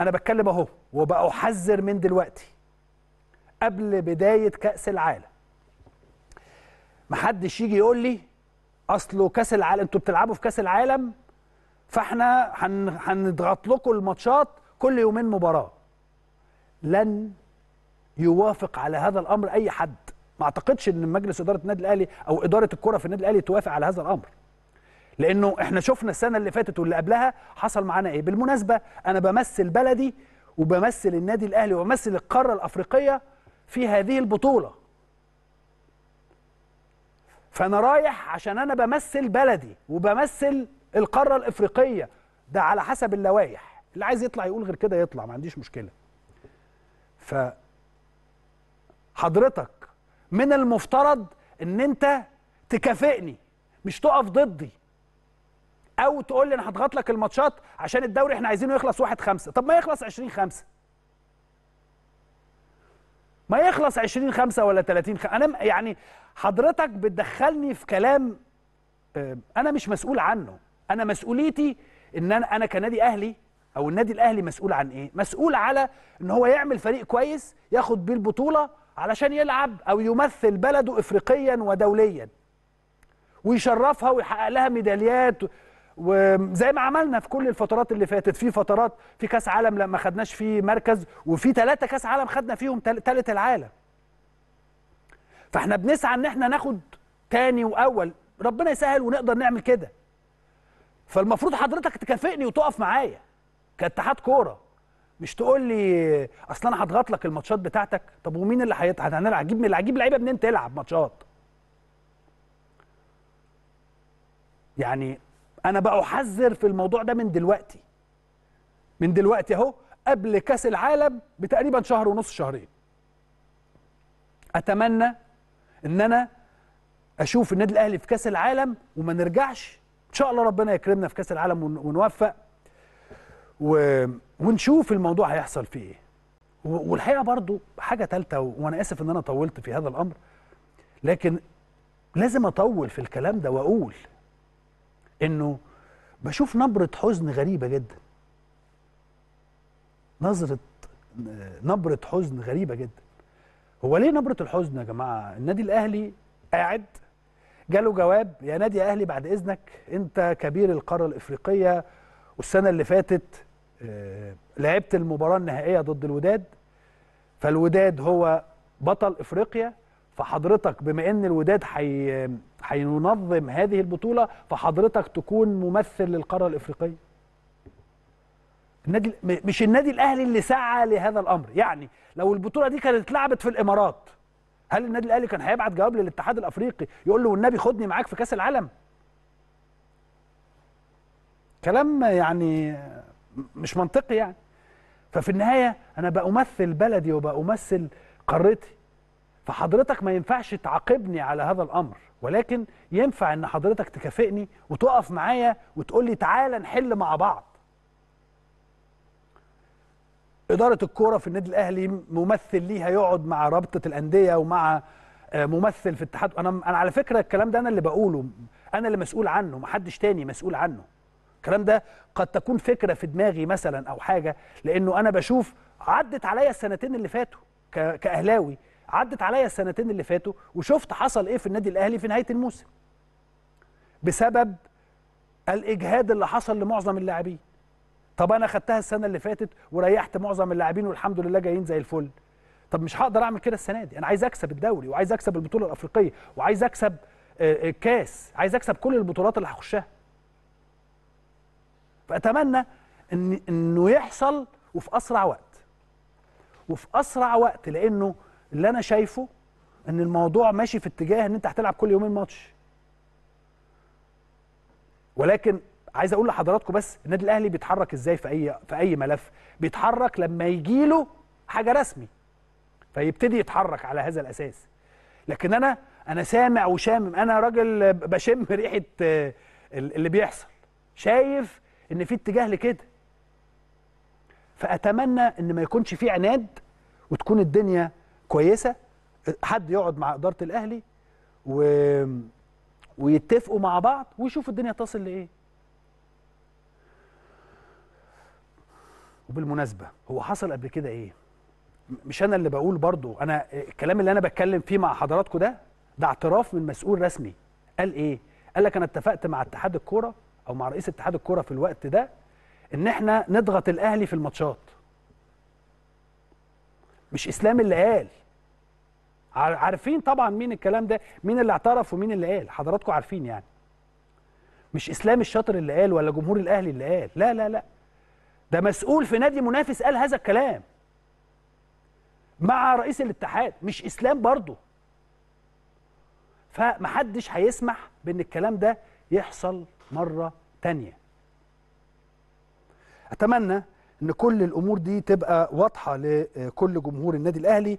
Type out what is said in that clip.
انا بتكلم اهو وبأحذر من دلوقتي قبل بداية كأس العالم محدش يجي يقول لي اصله كأس العالم انتوا بتلعبوا في كأس العالم فاحنا هنضغط لكم الماتشات كل يومين مباراة لن يوافق على هذا الامر اي حد ما اعتقدش ان مجلس اداره النادي الاهلي او اداره الكره في النادي الاهلي توافق على هذا الامر لانه احنا شفنا السنه اللي فاتت واللي قبلها حصل معانا ايه بالمناسبه انا بمثل بلدي وبمثل النادي الاهلي وبمثل القاره الافريقيه في هذه البطوله فانا رايح عشان انا بمثل بلدي وبمثل القاره الافريقيه ده على حسب اللوائح اللي عايز يطلع يقول غير كده يطلع ما عنديش مشكله ف حضرتك من المفترض ان انت تكافئني مش تقف ضدي او تقول لي انا هضغط لك الماتشات عشان الدوري احنا عايزينه يخلص 1 5 طب ما يخلص 20 5 ما يخلص 20 5 ولا 30 5 انا يعني حضرتك بتدخلني في كلام آه، انا مش مسؤول عنه انا مسؤوليتي ان انا انا كنادي اهلي او النادي الاهلي مسؤول عن ايه مسؤول على ان هو يعمل فريق كويس ياخد بيه البطوله علشان يلعب او يمثل بلده افريقيا ودوليا ويشرفها ويحقق لها ميداليات وزي ما عملنا في كل الفترات اللي فاتت في فترات في كاس عالم لما خدناش فيه مركز وفي ثلاثه كاس عالم خدنا فيهم ثالث العالم فاحنا بنسعى ان احنا ناخد تاني واول ربنا يسهل ونقدر نعمل كده فالمفروض حضرتك تكافئني وتقف معايا كاتحاد كوره مش تقول لي اصل انا هضغط لك الماتشات بتاعتك طب ومين اللي هيطلع هنلعب جيب من العجيب لعيبه منين تلعب ماتشات يعني انا بقى احذر في الموضوع ده من دلوقتي من دلوقتي اهو قبل كاس العالم بتقريبا شهر ونص شهرين اتمنى ان انا اشوف النادي الاهلي في كاس العالم وما نرجعش ان شاء الله ربنا يكرمنا في كاس العالم ونوفق و... ونشوف الموضوع هيحصل فيه ايه والحقيقه برضو حاجه ثالثه وانا اسف ان انا طولت في هذا الامر لكن لازم اطول في الكلام ده واقول انه بشوف نبره حزن غريبه جدا نظره نبره حزن غريبه جدا هو ليه نبره الحزن يا جماعه النادي الاهلي قاعد جاله جواب يا نادي اهلي بعد اذنك انت كبير القاره الافريقيه والسنه اللي فاتت آه، لعبت المباراه النهائيه ضد الوداد فالوداد هو بطل افريقيا فحضرتك بما ان الوداد حي هينظم هذه البطولة فحضرتك تكون ممثل للقارة الإفريقية النادي مش النادي الأهلي اللي سعى لهذا الأمر يعني لو البطولة دي كانت اتلعبت في الإمارات هل النادي الأهلي كان هيبعت جواب للاتحاد الأفريقي يقول له والنبي خدني معاك في كأس العالم كلام يعني مش منطقي يعني ففي النهاية أنا بأمثل بلدي وبأمثل قارتي فحضرتك ما ينفعش تعاقبني على هذا الامر ولكن ينفع ان حضرتك تكافئني وتقف معايا وتقول لي تعالى نحل مع بعض إدارة الكورة في النادي الأهلي ممثل ليها يقعد مع رابطة الأندية ومع آه، ممثل في اتحاد أنا أنا على فكرة الكلام ده أنا اللي بقوله أنا اللي مسؤول عنه محدش تاني مسؤول عنه الكلام ده قد تكون فكرة في دماغي مثلا أو حاجة لأنه أنا بشوف عدت عليا السنتين اللي فاتوا كأهلاوي عدت عليا السنتين اللي فاتوا وشفت حصل ايه في النادي الاهلي في نهايه الموسم بسبب الاجهاد اللي حصل لمعظم اللاعبين طب انا خدتها السنه اللي فاتت وريحت معظم اللاعبين والحمد لله جايين زي الفل طب مش هقدر اعمل كده السنه دي انا عايز اكسب الدوري وعايز اكسب البطوله الافريقيه وعايز اكسب الكاس آه، آه، عايز اكسب كل البطولات اللي هخشها فاتمنى ان انه يحصل وفي اسرع وقت وفي اسرع وقت لانه اللي انا شايفه ان الموضوع ماشي في اتجاه ان انت هتلعب كل يومين ماتش ولكن عايز اقول لحضراتكم بس النادي الاهلي بيتحرك ازاي في اي في اي ملف بيتحرك لما يجي له حاجه رسمي فيبتدي يتحرك على هذا الاساس لكن انا انا سامع وشامم انا راجل بشم ريحه اللي بيحصل شايف ان في اتجاه لكده فاتمنى ان ما يكونش في عناد وتكون الدنيا كويسه حد يقعد مع اداره الاهلي و... ويتفقوا مع بعض ويشوفوا الدنيا تصل لايه وبالمناسبه هو حصل قبل كده ايه مش انا اللي بقول برضو انا الكلام اللي انا بتكلم فيه مع حضراتكم ده ده اعتراف من مسؤول رسمي قال ايه قال لك انا اتفقت مع اتحاد الكوره او مع رئيس اتحاد الكوره في الوقت ده ان احنا نضغط الاهلي في الماتشات مش اسلام اللي قال عارفين طبعا مين الكلام ده مين اللي اعترف ومين اللي قال حضراتكم عارفين يعني مش اسلام الشاطر اللي قال ولا جمهور الاهلي اللي قال لا لا لا ده مسؤول في نادي منافس قال هذا الكلام مع رئيس الاتحاد مش اسلام برضه فمحدش هيسمح بان الكلام ده يحصل مره تانية اتمنى ان كل الامور دي تبقى واضحه لكل جمهور النادي الاهلي